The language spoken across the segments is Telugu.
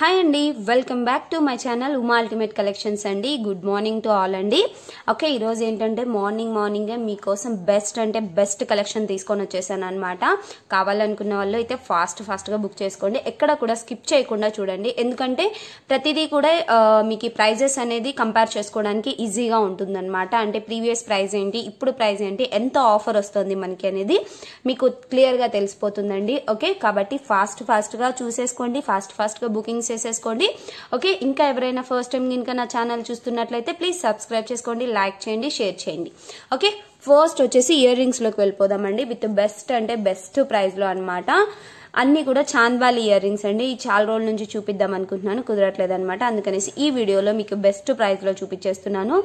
హాయ్ అండి welcome back to my channel Uma ultimate collections అండి గుడ్ మార్నింగ్ టు ఆల్ అండి ఓకే ఈరోజు ఏంటంటే మార్నింగ్ మార్నింగే మీకోసం బెస్ట్ అంటే బెస్ట్ కలెక్షన్ తీసుకొని వచ్చేసాను అనమాట కావాలనుకున్న వాళ్ళు అయితే ఫాస్ట్ ఫాస్ట్గా బుక్ చేసుకోండి ఎక్కడ కూడా స్కిప్ చేయకుండా చూడండి ఎందుకంటే ప్రతిదీ కూడా మీకు ప్రైజెస్ అనేది కంపేర్ చేసుకోవడానికి ఈజీగా ఉంటుందన్నమాట అంటే ప్రీవియస్ ప్రైస్ ఏంటి ఇప్పుడు ప్రైస్ ఏంటి ఎంత ఆఫర్ వస్తుంది మనకి అనేది మీకు క్లియర్గా తెలిసిపోతుందండి ఓకే కాబట్టి ఫాస్ట్ ఫాస్ట్గా చూసేసుకోండి ఫాస్ట్ ఫాస్ట్గా బుకింగ్ సెట్టింగ్స్ చేసేసుకోండి ఓకే ఇంకా ఎవరైనా ఫస్ట్ టైం కనుక నా ఛానల్ చూస్తున్నట్లయితే ప్లీజ్ సబ్స్క్రైబ్ చేసుకోండి లైక్ చేయండి షేర్ చేయండి ఓకే ఫస్ట్ వచ్చేసి ఇయర్ రింగ్స్లోకి వెళ్ళిపోదామండి విత్ బెస్ట్ అంటే బెస్ట్ లో అనమాట అన్నీ కూడా చాంద్వాలి ఇయర్ రింగ్స్ అండి ఈ చాలా రోజుల నుంచి చూపిద్దాం అనుకుంటున్నాను కుదరట్లేదు అనమాట అందుకనేసి ఈ వీడియోలో మీకు బెస్ట్ లో చూపించేస్తున్నాను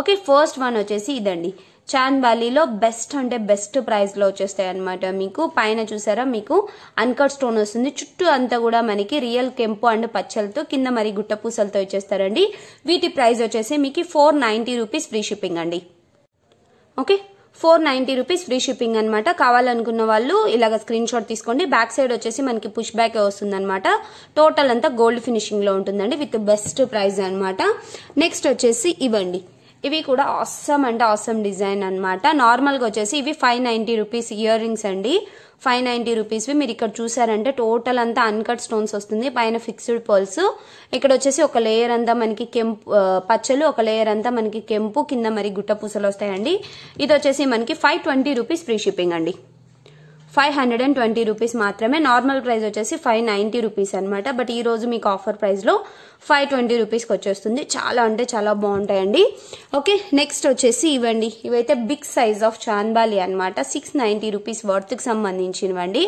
ఓకే ఫస్ట్ వన్ వచ్చేసి ఇదండి చాంద్ వ్యాలీలో బెస్ట్ అంటే బెస్ట్ ప్రైస్లో వచ్చేస్తాయి అనమాట మీకు పైన చూసారా మీకు అన్కట్ స్టోన్ వస్తుంది చుట్టూ అంతా కూడా మనకి రియల్ కెంపు అండ్ పచ్చలతో కింద మరి గుట్ట పూసలతో ఇచ్చేస్తారండి వీటి ప్రైస్ వచ్చేసి మీకు four ninety rupees free shipping అండి okay four ninety rupees free shipping అనమాట కావాలనుకున్న వాళ్ళు ఇలాగ స్క్రీన్ షాట్ తీసుకోండి బ్యాక్ సైడ్ వచ్చేసి మనకి పుష్ బ్యాక్ అనమాట టోటల్ అంతా గోల్డ్ ఫినిషింగ్లో ఉంటుందండి విత్ బెస్ట్ ప్రైస్ అనమాట నెక్స్ట్ వచ్చేసి ఇవ్వండి ఇవి కూడా ఆసమ్ అంటే ఆసమ్ డిజైన్ అనమాట నార్మల్గా వచ్చేసి ఇవి five ninety rupees earrings అండి ఫైవ్ నైంటీ రూపీస్వి మీరు ఇక్కడ చూసారంటే టోటల్ అంతా అన్కట్ స్టోన్స్ వస్తుంది పైన ఫిక్స్డ్ పర్ల్స్ ఇక్కడ వచ్చేసి ఒక లేయర్ అంతా మనకి కెంపు పచ్చలు ఒక లేయర్ అంతా మనకి కెంపు కింద మరి గుట్ట పూసలు వస్తాయండి ఇది వచ్చేసి మనకి five twenty rupees free shipping అండి five hundred and twenty rupees మాత్రమే నార్మల్ ప్రైస్ వచ్చేసి ఫైవ్ నైంటీ రూపీస్ అనమాట బట్ ఈ రోజు మీకు ఆఫర్ ప్రైస్లో ఫైవ్ ట్వంటీ రూపీస్కి వచ్చేస్తుంది చాలా అంటే చాలా బాగుంటాయండి ఓకే నెక్స్ట్ వచ్చేసి ఇవ్వండి ఇవైతే బిగ్ సైజ్ ఆఫ్ చాన్బాలి అనమాట సిక్స్ నైంటీ రూపీస్ వర్త్కి సంబంధించినవండి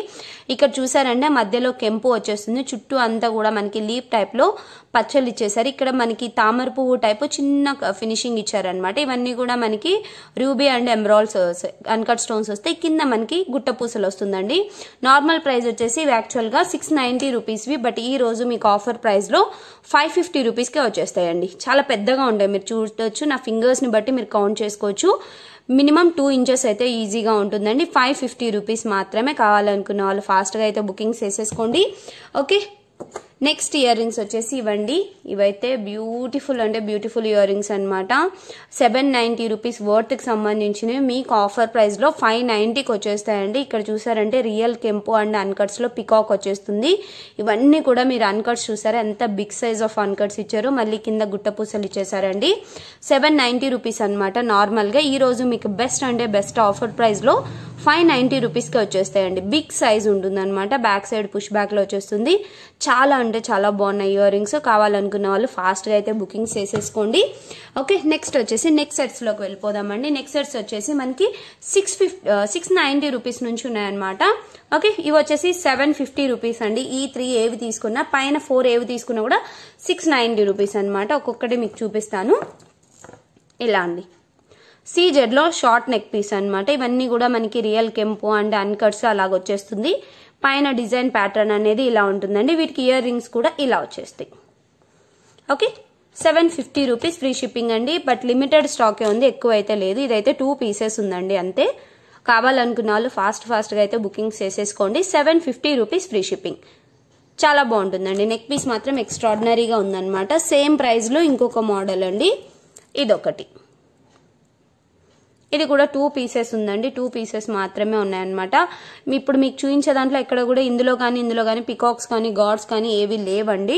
ఇక్కడ చూసారంటే మధ్యలో కెంపు వచ్చేస్తుంది చుట్టూ అంతా కూడా మనకి లీప్ టైప్లో పచ్చళ్ళు ఇచ్చేసారు ఇక్కడ మనకి తామర పువ్వు టైప్ చిన్న ఫినిషింగ్ ఇచ్చారనమాట ఇవన్నీ కూడా మనకి ruby and emeralds uncut stones వస్తాయి కింద మనకి గుట్ట పూసలు వస్తుందండి నార్మల్ ప్రైస్ వచ్చేసి ఇవి యాక్చువల్గా సిక్స్ నైంటీ రూపీస్వి బట్ ఈ రోజు మీకు ఆఫర్ ప్రైస్లో ఫైవ్ ఫిఫ్టీ రూపీస్కే వచ్చేస్తాయండి చాలా పెద్దగా ఉంటాయి మీరు చూడవచ్చు నా ఫింగర్స్ని బట్టి మీరు కౌంట్ చేసుకోవచ్చు మినిమం టూ ఇంచెస్ అయితే ఈజీగా ఉంటుందండి ఫైవ్ ఫిఫ్టీ రూపీస్ మాత్రమే కావాలనుకున్న వాళ్ళు ఫాస్ట్గా అయితే బుకింగ్స్ వేసేసుకోండి ఓకే నెక్స్ట్ ఇయర్ రింగ్స్ వచ్చేసి ఇవ్వండి ఇవైతే బ్యూటిఫుల్ అంటే బ్యూటిఫుల్ ఇయర్ రింగ్స్ అనమాట సెవెన్ నైంటీ రూపీస్ వర్త్కి సంబంధించినవి మీకు ఆఫర్ ప్రైస్లో ఫైవ్ నైంటీకి వచ్చేస్తాయండి ఇక్కడ చూసారంటే రియల్ కెంపు అండ్ అన్కట్స్లో పికాక్ వచ్చేస్తుంది ఇవన్నీ కూడా మీరు అన్కట్స్ చూసారా ఎంత బిగ్ సైజ్ ఆఫ్ అన్కట్స్ ఇచ్చారు మళ్ళీ కింద గుట్టపూసలు ఇచ్చేసారండి సెవెన్ నైంటీ రూపీస్ అనమాట నార్మల్గా ఈరోజు మీకు బెస్ట్ అంటే బెస్ట్ ఆఫర్ ప్రైస్లో ఫైవ్ నైంటీ రూపీస్కి వచ్చేస్తాయండి బిగ్ సైజ్ అనమాట బ్యాక్ సైడ్ పుష్ బ్యాక్లో వచ్చేస్తుంది చాలా అంటే చాలా బాగున్నాయి ఇయర్ రింగ్స్ కావాలనుకున్న వాళ్ళు ఫాస్ట్గా అయితే బుకింగ్స్ చేసేసుకోండి ఓకే నెక్స్ట్ వచ్చేసి నెక్స్ట్ సెట్స్లోకి వెళ్ళిపోదామండి నెక్స్ట్ సెట్స్ వచ్చేసి మనకి six fifty six ninety rupees నుంచి ఉన్నాయన్నమాట ఓకే ఇవి వచ్చేసి సెవెన్ ఫిఫ్టీ రూపీస్ అండి ఈ త్రీ ఏవి తీసుకున్నా పైన ఫోర్ ఏవి తీసుకున్నా కూడా సిక్స్ నైన్టీ రూపీస్ అనమాట ఒక్కొక్కటి మీకు చూపిస్తాను ఇలా అండి సీజెడ్లో షార్ట్ నెక్ పీస్ అనమాట ఇవన్నీ కూడా మనకి రియల్ కెంపు అండ్ అన్కట్స్ అలాగొచ్చేస్తుంది వచ్చేస్తుంది పైన డిజైన్ ప్యాటర్న్ అనేది ఇలా ఉంటుందండి వీటికి ఇయర్ రింగ్స్ కూడా ఇలా వచ్చేస్తాయి okay seven fifty rupees free shipping అండి బట్ లిమిటెడ్ స్టాకే ఉంది ఎక్కువ అయితే లేదు ఇదైతే టూ పీసెస్ ఉందండి అంతే కావాలనుకున్న వాళ్ళు ఫాస్ట్ ఫాస్ట్గా అయితే బుకింగ్స్ చేసేసుకోండి seven fifty rupees free shipping చాలా బాగుంటుందండి నెక్ పీస్ మాత్రం ఎక్స్ట్రాడినరీగా ఉందన్నమాట సేమ్ ప్రైస్లో ఇంకొక మోడల్ అండి ఇదొకటి ఇది కూడా టూ పీసెస్ ఉందండి టూ పీసెస్ మాత్రమే ఉన్నాయన్నమాట ఇప్పుడు మీకు చూపించే దాంట్లో ఎక్కడ కూడా ఇందులో కానీ ఇందులో కానీ పికాక్స్ కానీ గాడ్స్ కానీ ఏవి లేవండి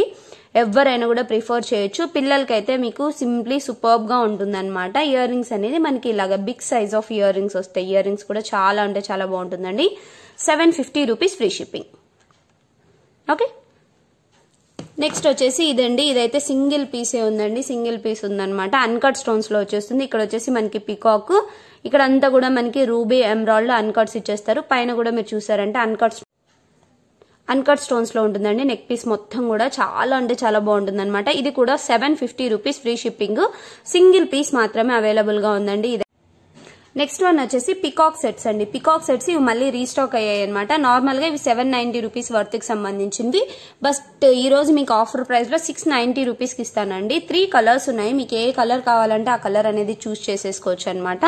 ఎవరైనా కూడా ప్రిఫర్ చేయొచ్చు పిల్లలకైతే మీకు సింప్లీ సూపర్బ్గా అనమాట ఇయర్ రింగ్స్ అనేది మనకి ఇలాగ big size of ear rings వస్తాయి ఇయర్ రింగ్స్ కూడా చాలా అంటే చాలా బాగుంటుందండి seven fifty rupees free shipping okay next వచ్చేసి ఇదండి ఇదైతే సింగిల్ పీసే ఉందండి సింగిల్ పీస్ ఉందనమాట అన్కట్ లో వచ్చేస్తుంది ఇక్కడ వచ్చేసి మనకి పికాక్ ఇక్కడ అంతా కూడా మనకి రూబీ ఎమ్రాయిడ్లో అన్కట్స్ ఇచ్చేస్తారు పైన కూడా మీరు చూసారంటే అన్కట్ అన్కట్ లో ఉంటుందండి నెక్ పీస్ మొత్తం కూడా చాలా అంటే చాలా బాగుంటుంది ఇది కూడా seven fifty rupees free shipping single piece మాత్రమే అవైలబుల్ గా ఉందండి నెక్స్ట్ వన్ వచ్చేసి పికాక్ సెట్స్ అండి పికాక్ సెట్స్ ఇవి మళ్ళీ రీస్టాక్ అయ్యాయి అనమాట నార్మల్గా ఇవి సెవెన్ నైన్టీ రూపీస్ వర్త్కి సంబంధించింది బట్ ఈరోజు మీకు ఆఫర్ ప్రైస్లో సిక్స్ నైన్టీ రూపీస్కి ఇస్తానండి త్రీ కలర్స్ ఉన్నాయి మీకు ఏ కలర్ కావాలంటే ఆ కలర్ అనేది చూస్ చేసేసుకోవచ్చు అనమాట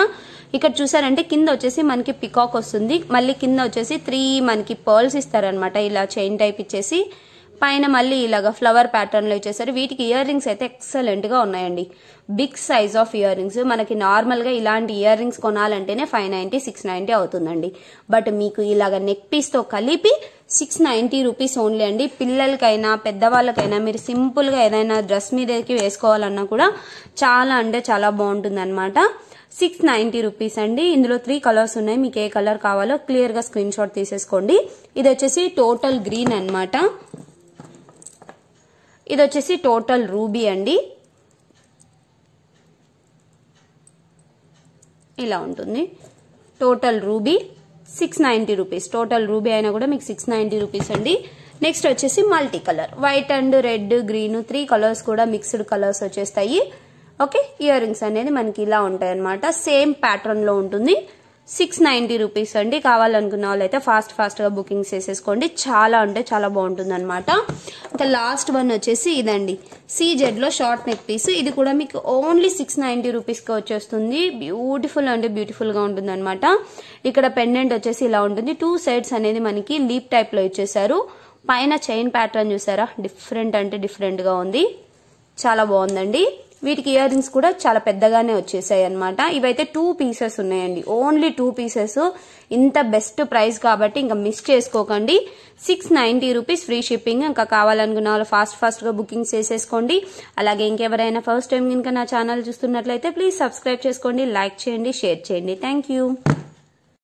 ఇక్కడ చూసారంటే కింద వచ్చేసి మనకి పికాక్ వస్తుంది మళ్ళీ కింద వచ్చేసి త్రీ మనకి పర్ల్స్ ఇస్తారనమాట ఇలా చైన్ టైప్ ఇచ్చేసి పైన మళ్ళీ ఇలాగ ఫ్లవర్ ప్యాటర్న్లో ఇచ్చేసారు వీటికి ఇయర్ రింగ్స్ అయితే ఎక్సలెంట్గా ఉన్నాయండి big size of ear rings మనకి నార్మల్గా ఇలాంటి ఇయర్ రింగ్స్ కొనాలంటేనే ఫైవ్ నైంటీ సిక్స్ నైంటీ అవుతుందండి బట్ మీకు ఇలాగ నెక్ పీస్తో కలిపి సిక్స్ నైంటీ రూపీస్ ఓన్లీ అండి పిల్లలకైనా పెద్దవాళ్ళకైనా మీరు సింపుల్గా ఏదైనా డ్రెస్ మీదకి వేసుకోవాలన్నా కూడా చాలా అంటే చాలా బాగుంటుంది అనమాట సిక్స్ నైంటీ రూపీస్ అండి ఇందులో త్రీ కలర్స్ ఉన్నాయి మీకు ఏ కలర్ కావాలో క్లియర్గా స్క్రీన్ షాట్ తీసేసుకోండి ఇది వచ్చేసి టోటల్ గ్రీన్ అనమాట ఇది వచ్చేసి టోటల్ రూబీ అండి ఇలా ఉంటుంది total ruby six ninety rupees total ruby అయినా కూడా మీకు సిక్స్ నైంటీ రూపీస్ అండి నెక్స్ట్ వచ్చేసి multi colour white and red green three colours కూడా మిక్స్డ్ కలర్స్ వచ్చేస్తాయి ఓకే ఇయర్ రింగ్స్ అనేది మనకి ఇలా ఉంటాయి అనమాట సేమ్ లో ఉంటుంది సిక్స్ నైంటీ రూపీస్ అండి కావాలనుకున్న వాళ్ళైతే ఫాస్ట్ ఫాస్ట్గా బుకింగ్స్ చేసేసుకోండి చాలా అంటే చాలా బాగుంటుంది అనమాట ఇంకా లాస్ట్ వన్ వచ్చేసి ఇదండి సీజెడ్లో షార్ట్ నెక్ పీస్ ఇది కూడా మీకు ఓన్లీ సిక్స్ నైంటీ రూపీస్కి వచ్చేస్తుంది బ్యూటిఫుల్ అంటే బ్యూటిఫుల్గా ఉంటుంది అనమాట ఇక్కడ పెండెంట్ వచ్చేసి ఇలా ఉంటుంది టూ సైడ్స్ అనేది మనకి లీప్ టైప్లో ఇచ్చేసారు పైన చైన్ ప్యాటర్న్ చూసారా డిఫరెంట్ అంటే డిఫరెంట్గా ఉంది చాలా బాగుందండి వీటికి ఇయర్ రింగ్స్ కూడా చాలా పెద్దగానే వచ్చేసాయి అనమాట ఇవైతే టూ పీసెస్ ఉన్నాయండి ఓన్లీ టూ పీసెస్ ఇంత బెస్ట్ ప్రైస్ కాబట్టి ఇంకా మిస్ చేసుకోకండి six ninety rupees free shipping ఇంకా కావాలనుకున్న వాళ్ళు ఫాస్ట్ ఫాస్ట్గా బుకింగ్ చేసేసుకోండి అలాగే ఇంకెవరైనా ఫస్ట్ టైం కనుక నా ఛానల్ చూస్తున్నట్లయితే ప్లీజ్ సబ్స్క్రైబ్ చేసుకోండి లైక్ చేయండి షేర్ చేయండి థ్యాంక్